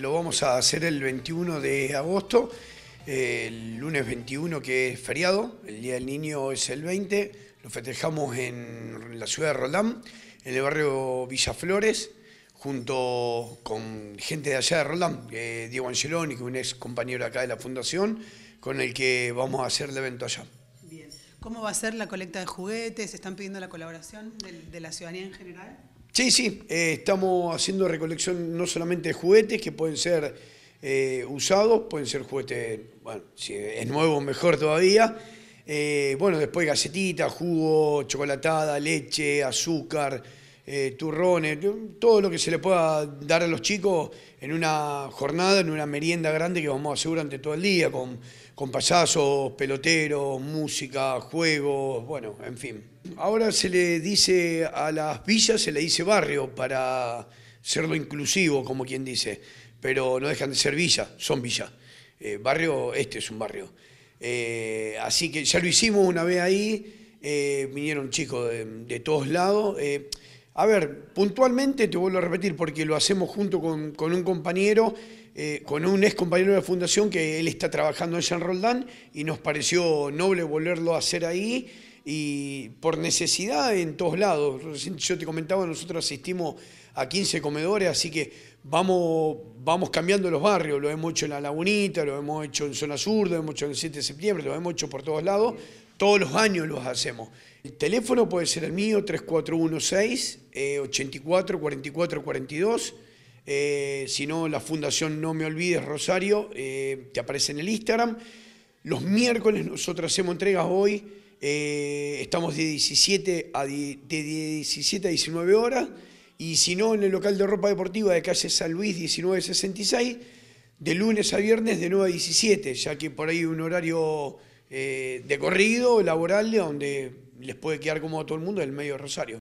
lo vamos a hacer el 21 de agosto, el lunes 21 que es feriado, el Día del Niño es el 20, lo festejamos en la ciudad de Roldán, en el barrio Villa Flores, junto con gente de allá de Roldán, Diego Angeloni, que es un ex compañero acá de la fundación, con el que vamos a hacer el evento allá. Bien. ¿Cómo va a ser la colecta de juguetes? Se ¿Están pidiendo la colaboración de la ciudadanía en general? Sí, sí, eh, estamos haciendo recolección no solamente de juguetes que pueden ser eh, usados, pueden ser juguetes, bueno, si es nuevo mejor todavía. Eh, bueno, después galletitas, jugo, chocolatada, leche, azúcar. Eh, turrones, todo lo que se le pueda dar a los chicos en una jornada, en una merienda grande que vamos a hacer durante todo el día, con, con payasos, peloteros, música, juegos, bueno, en fin. Ahora se le dice a las villas, se le dice barrio para serlo inclusivo, como quien dice, pero no dejan de ser villas, son villas. Eh, barrio, este es un barrio. Eh, así que ya lo hicimos una vez ahí, vinieron chicos de todos lados. A ver, puntualmente te vuelvo a repetir, porque lo hacemos junto con, un compañero, eh, con un ex compañero de la Fundación que él está trabajando en Roldán y nos pareció noble volverlo a hacer ahí y por necesidad en todos lados. Yo te comentaba, nosotros asistimos a 15 comedores, así que vamos, vamos cambiando los barrios. Lo hemos hecho en La Lagunita, lo hemos hecho en Zona Sur, lo hemos hecho en el 7 de septiembre, lo hemos hecho por todos lados. Todos los años los hacemos. El teléfono puede ser el mío, 3416-844442. Eh, eh, si no, la fundación No Me Olvides Rosario, eh, te aparece en el Instagram. Los miércoles nosotros hacemos entregas hoy. Eh, estamos de 17, a, de 17 a 19 horas. Y si no, en el local de ropa deportiva de calle San Luis 1966, de lunes a viernes de 9 a 17, ya que por ahí un horario eh, de corrido, laboral, donde les puede quedar como a todo el mundo en el medio de Rosario.